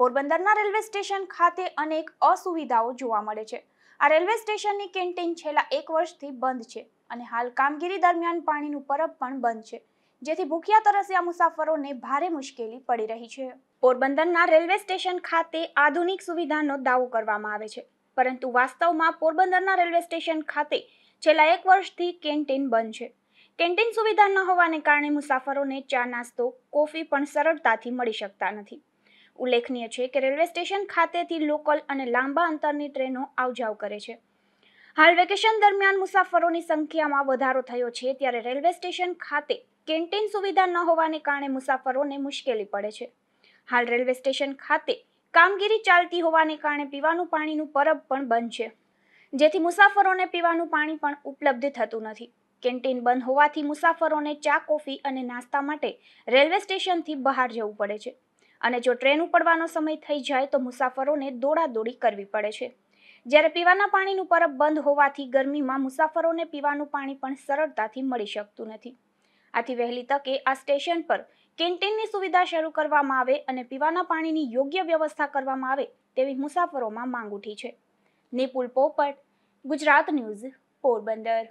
પોરબંદરના railway station ખાતે અનેક અસુવિધાઓ જોવા મળે છે આ રેલવે સ્ટેશનની કેન્ટીન છેલ્લા એક વર્ષથી બંધ છે અને હાલ કામગીરી દરમિયાન પાણીનું પરબ પણ બંધ છે જેથી ભૂખ્યા તરસ્યા મુસાફરોને ભારે મુશ્કેલી પડી રહી છે પોરબંદરના રેલવે સ્ટેશન ખાતે આધુનિક સુવિધાનો દાવો કરવામાં આવે છે પરંતુ વાસ્તવમાં પોરબંદરના રેલવે સ્ટેશન ખાતે છેલ્લા એક વર્ષથી કેન્ટીન બંધ છે કેન્ટીન સુવિધા ન હોવાને કારણે મુસાફરોને ચા નાસ્તો કોફી પણ સરળતાથી મળી શકતા નથી ઉલ્લેખનીય છે કે રેલવે સ્ટેશન ખાતેથી લોકલ અને લાંબા અંતરની ટ્રેનો આવજાવ કરે છે હાલ વેકેશન દરમિયાન મુસાફરોની સંખ્યામાં વધારો થયો છે ત્યારે રેલવે સ્ટેશન ખાતે કેન્ટીન સુવિધા ન હોવાને કારણે મુસાફરોને મુશ્કેલી પડે છે હાલ રેલવે સ્ટેશન ખાતે કામગીરી ચાલતી હોવાને કારણે પીવાનું પાણીનું પરબ પણ બંધ છે જેથી મુસાફરોને પીવાનું પાણી પણ ઉપલબ્ધ થતું નથી કેન્ટીન બંધ હોવાથી મુસાફરોને ચા કોફી અને નાસ્તા માટે રેલવે સ્ટેશનથી બહાર જવું પડે છે અને જો ટ્રેન ઉપડવાનો સમય થઈ જાય તો મુસાફરોને દોડાદોડી કરવી પડે છે જ્યારે પીવાના પાણીનું પરબ બંધ હોવાથી ગરમીમાં મુસાફરોને પીવાનું પાણી પણ સરળતાથી મળી શકતું નથી આથી વહેલી તકે આ સ્ટેશન પર કેન્ટીનની સુવિધા શરૂ કરવામાં આવે અને પીવાના પાણીની યોગ્ય વ્યવસ્થા કરવામાં આવે તેવી મુસાફરોમાં માંગ ઉઠી છે નિપુલ પોપટ ગુજરાત ન્યૂઝ પોરબંદર